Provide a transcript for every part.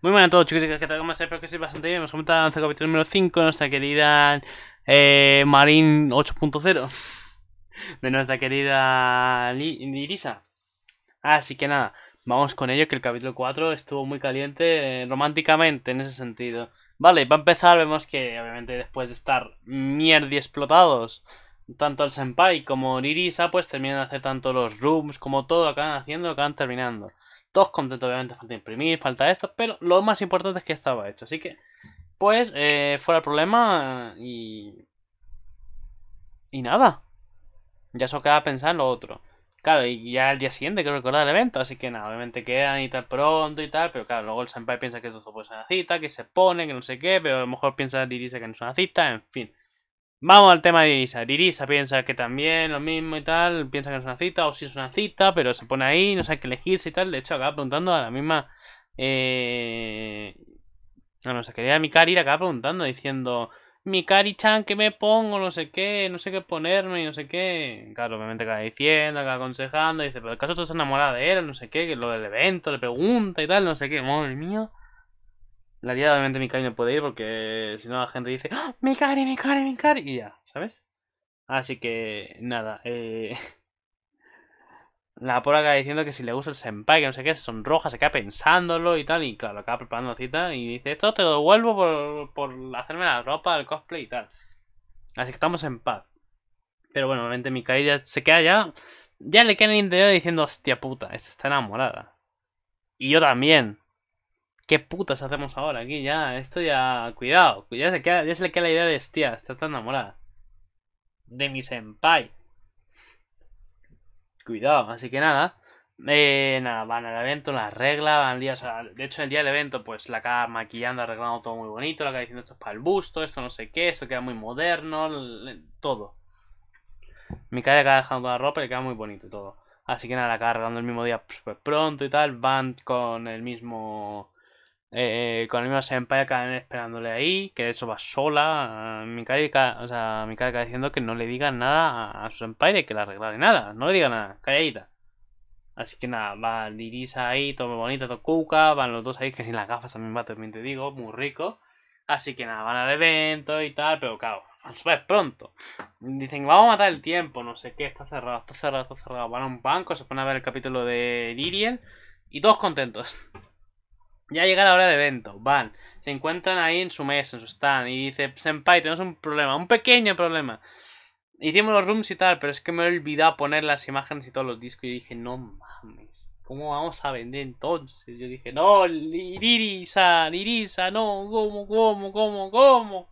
Muy buenas a todos chicos y ¿qué tal? ¿Cómo estáis? Espero que estéis bastante bien. Hemos comentado el capítulo número 5, nuestra querida eh, Marín 8.0 de nuestra querida Lirisa. Así que nada, Vamos con ello, que el capítulo 4 estuvo muy caliente eh, románticamente en ese sentido. Vale, para empezar vemos que obviamente después de estar mierdi explotados, tanto el senpai como Nirisa pues terminan de hacer tanto los rooms como todo, acaban haciendo, acaban terminando. Todos contentos, obviamente falta imprimir, falta esto, pero lo más importante es que estaba hecho. Así que, pues, eh, fuera el problema y... Y nada. Ya eso queda pensar en lo otro. Claro, y ya al día siguiente creo recordar el evento, así que nada, obviamente quedan y tal pronto y tal, pero claro, luego el senpai piensa que esto puede ser una cita, que se pone, que no sé qué, pero a lo mejor piensa Dirisa que no es una cita, en fin. Vamos al tema de Dirisa. Dirisa piensa que también lo mismo y tal, piensa que no es una cita, o si es una cita, pero se pone ahí, no sabe qué elegirse y tal. De hecho, acaba preguntando a la misma. Eh... no no quería Mikari, acaba preguntando, diciendo cari chan ¿qué me pongo? No sé qué, no sé qué ponerme, no sé qué. Claro, obviamente acaba diciendo, acaba aconsejando, dice, pero ¿caso tú estás enamorada de él? No sé qué, que lo del evento, le pregunta y tal, no sé qué, madre mía. La tía obviamente cari no puede ir porque si no la gente dice, ¡Ah! mi cari mi cari y ya, ¿sabes? Así que nada, eh... la pobre acaba diciendo que si le gusta el senpai, que no sé qué, son rojas se queda pensándolo y tal, y claro, acaba preparando cita y dice, esto te lo devuelvo por, hacerme la ropa, el cosplay y tal. Así que estamos en paz. Pero bueno, obviamente mi ya se queda ya, ya le queda en el interior diciendo, hostia puta, esta está enamorada. Y yo también. ¿Qué putas hacemos ahora aquí? Ya, esto ya, cuidado, ya se, ya se le queda la idea de, hostia, está tan enamorada. De mi senpai cuidado. Así que nada. Eh, nada, van al evento, la reglas, van días. de hecho, el día del evento, pues la acaba maquillando, arreglando todo muy bonito, la acaba diciendo esto es para el busto, esto no sé qué, esto queda muy moderno, todo. Mi cara acaba dejando toda la ropa y queda muy bonito todo. Así que nada, la acaba arreglando el mismo día pues, pues pronto y tal. Van con el mismo eh, eh, con el mismo Senpai acaban esperándole ahí, que de hecho va sola. Eh, mi o sea, diciendo que no le digan nada a, su Senpai de que la arregle nada, no le diga nada, calladita. Así que nada, va Lirisa ahí, todo muy bonito, todo cuca, van los dos ahí, que sin las gafas también va, también te digo, muy rico. Así que nada, van al evento y tal, pero claro, van súper pronto. Dicen, vamos a matar el tiempo, no sé qué, está cerrado, está cerrado, está cerrado. Van a un banco, se ponen a ver el capítulo de Liriel y todos contentos. Ya llega la hora del evento, van, se encuentran ahí en su mesa, en su stand, y dice, Senpai, tenemos un problema, un pequeño problema. Hicimos los rooms y tal, pero es que me he olvidado poner las imágenes y todos los discos. Y dije, no mames, ¿cómo vamos a vender entonces? Yo dije, no, Irisa, Irisa, no, ¿cómo, cómo, cómo, cómo?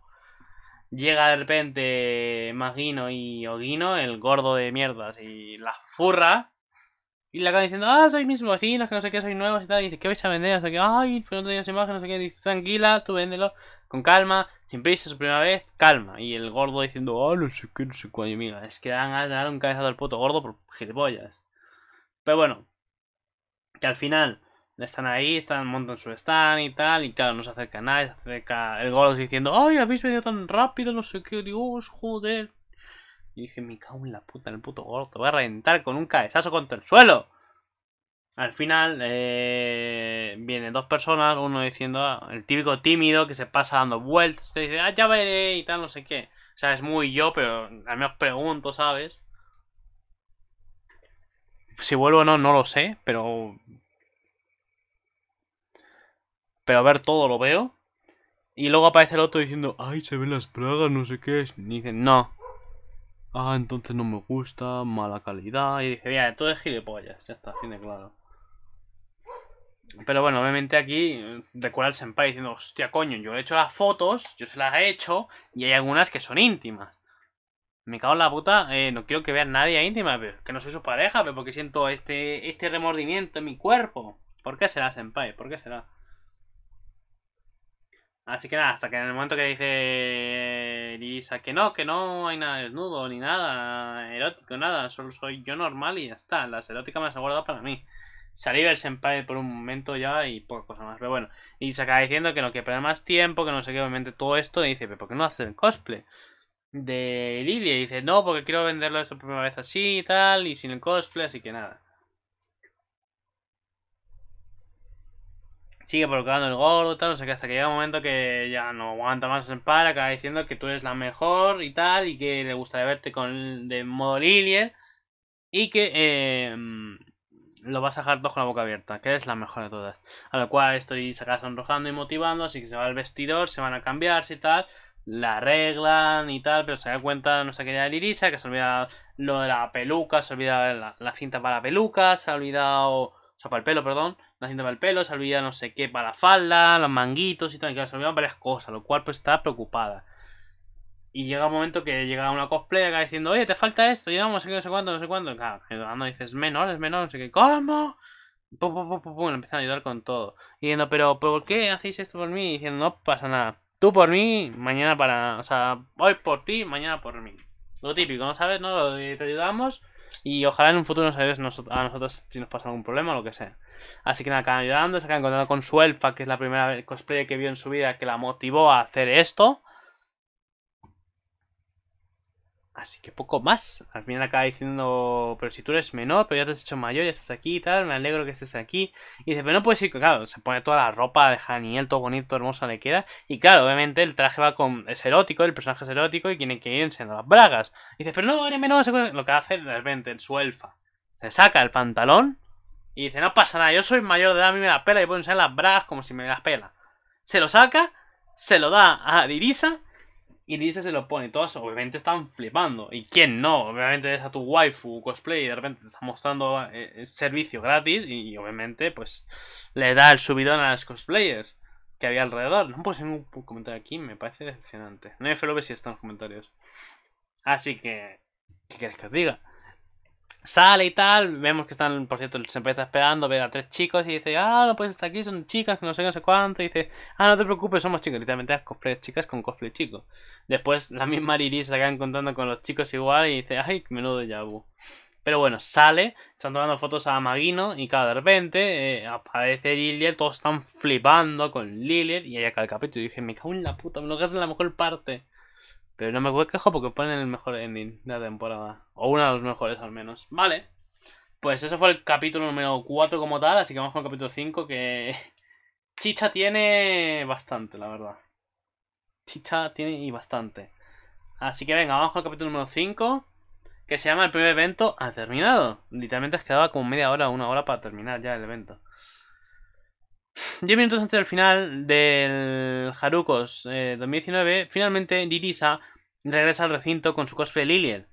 Llega de repente Magino y Ogino, el gordo de mierdas, y la furra, y la acaba diciendo, ah, soy mis vecinos, que no sé qué, soy nuevo y tal. Y dice, ¿qué vais a vender? No sé qué, ay, pero no tenías imagen, no sé qué. Dice, tranquila, tú véndelo con calma, sin prisa, su primera vez, calma. Y el gordo diciendo, ah, no sé qué, no sé cuál, mira, Es que dan a dar un cabezazo al puto gordo por gilipollas. Pero bueno, que al final están ahí, están montando su stand y tal, y claro, no se acerca nadie, se acerca el gordo diciendo, ay, habéis venido tan rápido, no sé qué, Dios, joder. Y dije, me cago en la puta, en el puto gordo. Te voy a reventar con un cabezazo contra el suelo. Al final eh, vienen dos personas, uno diciendo, ah, el típico tímido que se pasa dando vueltas, te dice, ah, ya veré y tal, no sé qué. O sea, es muy yo, pero al menos pregunto, ¿sabes? Si vuelvo o no, no lo sé, pero... Pero a ver todo lo veo. Y luego aparece el otro diciendo, ay, se ven las plagas, no sé qué es. Y dicen, no, ah, entonces no me gusta, mala calidad. Y dije, mira, todo es gilipollas, ya está, tiene claro. Pero bueno, obviamente aquí recuerda el senpai diciendo, hostia, coño, yo he hecho las fotos, yo se las he hecho, y hay algunas que son íntimas. Me cago en la puta, eh, no quiero que vea a nadie íntima, pero que no soy su pareja, pero porque siento este, este remordimiento en mi cuerpo. ¿Por qué será, senpai? ¿Por qué será? Así que nada, hasta que en el momento que dice Elisa, que no, que no hay nada desnudo, ni nada erótico, nada, solo soy yo normal y ya está, las eróticas me las he guardado para mí. Salí del senpai por un momento ya y por cosas más, pero bueno. Y se acaba diciendo que no, que perder más tiempo, que no sé qué, obviamente todo esto, y dice, pero ¿por qué no hacer cosplay? De Lidia, y dice, no, porque quiero venderlo esto primera vez así y tal, y sin el cosplay, así que nada. sigue provocando el gordo, tal, o sea que hasta que llega un momento que ya no aguanta más el par, acaba diciendo que tú eres la mejor y tal, y que le gusta verte con de modo y que em, lo vas a dejar todo con la boca abierta, que es la mejor de todas. A lo cual estoy se acaba sonrojando y motivando, así que se va al vestidor, se van a cambiarse y tal, la arreglan y tal, pero se da cuenta no nuestra querida Lirisa, que se olvida lo de la peluca, se olvida la, la cinta para peluca, se ha olvidado o sea, para el pelo, perdón, la cinta para el pelo, se olvida no sé qué para la falda, los manguitos y tal, que se olvidan varias cosas, lo cual pues está preocupada. Y llega un momento que llega una cosplay acá diciendo, oye, te falta esto, llevamos no sé qué, no sé cuándo, no sé cuánto. Y claro, dices, menor, es menor, no sé qué, ¿cómo? Pum, pum, pum, empiezan a ayudar con todo. Y diciendo, pero ¿por qué hacéis esto por mí? diciendo, no pasa nada. Tú por mí, mañana para. O sea, hoy por ti, mañana por mí. Lo típico, ¿no sabes? No, te ayudamos y ojalá en un futuro nos ayudes a nosotros si nos pasa algún problema o lo que sea. Así que nada, acaban ayudando, se acaban encontrando con su elfa, que es la primera cosplay que vio en su vida que la motivó a hacer esto. Así que poco más. Al final acaba diciendo, pero si tú eres menor, pero ya te has hecho mayor, y estás aquí y tal, me alegro que estés aquí. Y dice, pero no puedes ir, claro, se pone toda la ropa de Janiel, todo bonito, hermosa hermoso le queda. Y claro, obviamente el traje va con, es erótico, el personaje es erótico y tiene que ir enseñando las bragas. Y dice, pero no, eres menor, lo que hace repente, el su Se saca el pantalón y dice, no pasa nada, yo soy mayor de edad, a mí me la pela y puedo enseñar las bragas como si me las pela. Se lo saca, se lo da a Dirisa y dice se lo pone. y Todas obviamente están flipando. ¿Y quién no? Obviamente es a tu waifu cosplay y de repente te está mostrando eh, eh, servicio gratis y, obviamente pues le da el subidón a las cosplayers que había alrededor. No puedo ningún comentario aquí, me parece decepcionante. No hay que si está en los comentarios. Así que, ¿qué queréis que os diga? Sale y tal, vemos que están, por cierto, se empieza esperando, ve a tres chicos y dice, ah, no puedes estar aquí, son chicas, no sé, no sé cuánto. Y dice, ah, no te preocupes, somos chicos. Literalmente cosplay chicas con cosplay chicos. Después la misma Riri se acaba encontrando con los chicos igual y dice, ay, menudo yabu. Pero bueno, sale, están tomando fotos a Maguino y cada de repente eh, aparece Lilia, todos están flipando con Lilier y ahí acá el capítulo. Y dije, me cago en la puta, me lo que es la mejor parte. Pero no me quejo porque ponen el mejor ending de la temporada. O uno de los mejores al menos. Vale. Pues eso fue el capítulo número 4 como tal, así que vamos con el capítulo 5 que... Chicha tiene bastante, la verdad. Chicha tiene y bastante. Así que venga, vamos con el capítulo número 5, que se llama El primer evento ha terminado. Literalmente has quedaba como media hora, una hora para terminar ya el evento. 10 minutos antes del final del Harukos 2019, eh, finalmente Dirisa regresa al recinto con su cosplay Liliel.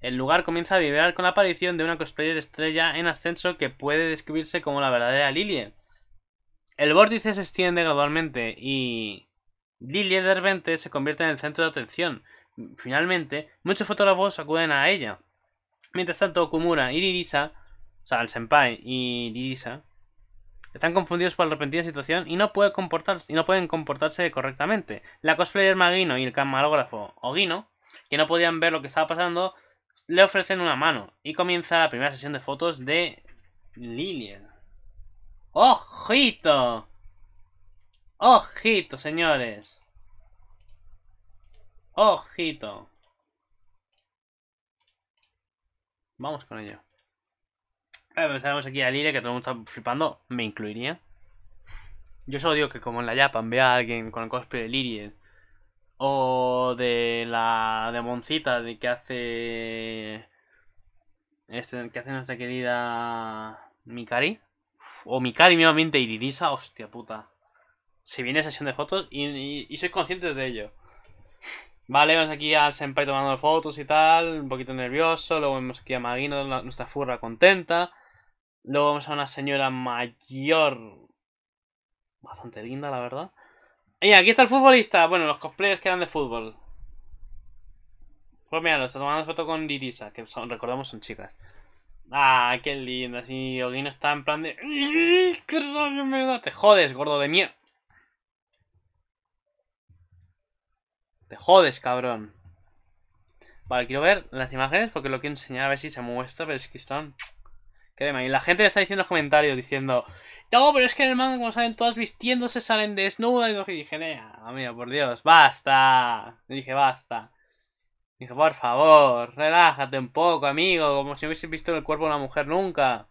El lugar comienza a vibrar con la aparición de una cosplayer estrella en ascenso que puede describirse como la verdadera Liliel. El vórtice se extiende gradualmente y Liliel de repente se convierte en el centro de atención. Finalmente, muchos fotógrafos acuden a ella. Mientras tanto, Kumura y Dirisa. o sea, el senpai y Ririsa, están confundidos por la repentina situación y no, pueden comportarse correctamente. La cosplayer Maguino y el camarógrafo Oguino, que no podían ver lo que estaba pasando, le ofrecen una mano y comienza la primera sesión de fotos de Lilian. ¡Ojito! ¡Ojito, señores! ¡Ojito! Vamos con ello. Empezamos aquí a Lire, que todo el mundo está flipando. Me incluiría. Yo solo digo que como en la Japan vea a alguien con el cosplay de Liriel o de la demoncita de que hace este que hace nuestra querida Mikari o Mikari nuevamente Iridisa, hostia puta. Se viene sesión de fotos y, y, sois conscientes de ello. Vale, vamos aquí al Senpai tomando fotos y tal, un poquito nervioso, luego vemos aquí a Magino, nuestra furra contenta. Luego vamos a una señora mayor. Bastante linda, la verdad. Y aquí está el futbolista. Bueno, los cosplayers que quedan de fútbol. Pues mira, está tomando foto con Lirisa, que son, recordamos son chicas. Ah, qué linda. si Ogino está en plan de. ¡Qué rabia me da! Te jodes, gordo de mierda. Te jodes, cabrón. Vale, quiero ver las imágenes porque lo quiero enseñar a ver si se muestra, pero es que están. Y la gente está diciendo los comentarios diciendo, no, pero es que en el manga, como salen todas vistiéndose, salen desnudas. Y dije, nea, amigo, por Dios, basta. dije, basta. dije, por favor, relájate un poco, amigo, como si hubiese visto el cuerpo de una mujer nunca.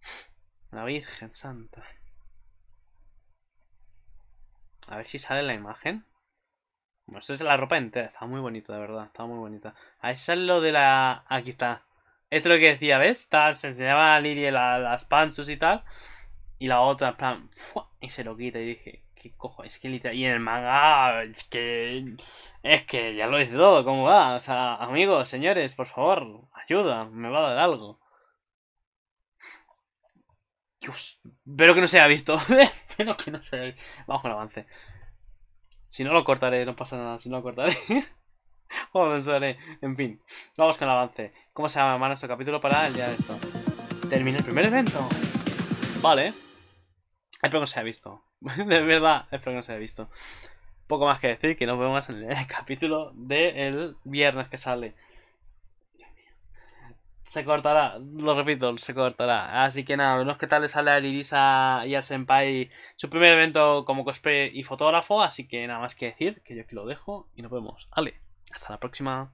La Virgen Santa. A ver si sale la imagen. Bueno, esto es la ropa entera. Está muy bonita, de verdad. Está muy bonita. ahí ver sale lo de la... Aquí está. Esto es lo que decía, ¿ves? Tal, se enseñaba a las panzas y tal. Y la otra, en plan, y se lo quita. Y dije, ¿qué cojo? Es que literal. Y en el manga, es que. Es que ya lo he todo, ¿cómo va? O sea, amigos, señores, por favor, ayuda, me va a dar algo. Dios, espero que no se haya visto. espero que no se haya visto. Vamos con avance. Si no lo cortaré, no pasa nada, si no lo cortaré. Joder, En fin, vamos con el avance. ¿Cómo se llama nuestro capítulo para el día de esto? Termina el primer evento. Vale. Espero que no se haya visto. de verdad, espero que no se haya visto. Poco más que decir, que nos vemos en el capítulo del viernes que sale. Se cortará, lo repito, se cortará. Así que nada, vemos qué tal le sale a Irisa y a Senpai su primer evento como cosplay y fotógrafo. Así que nada más que decir, que yo aquí lo dejo y nos vemos. Ale. Hasta la próxima.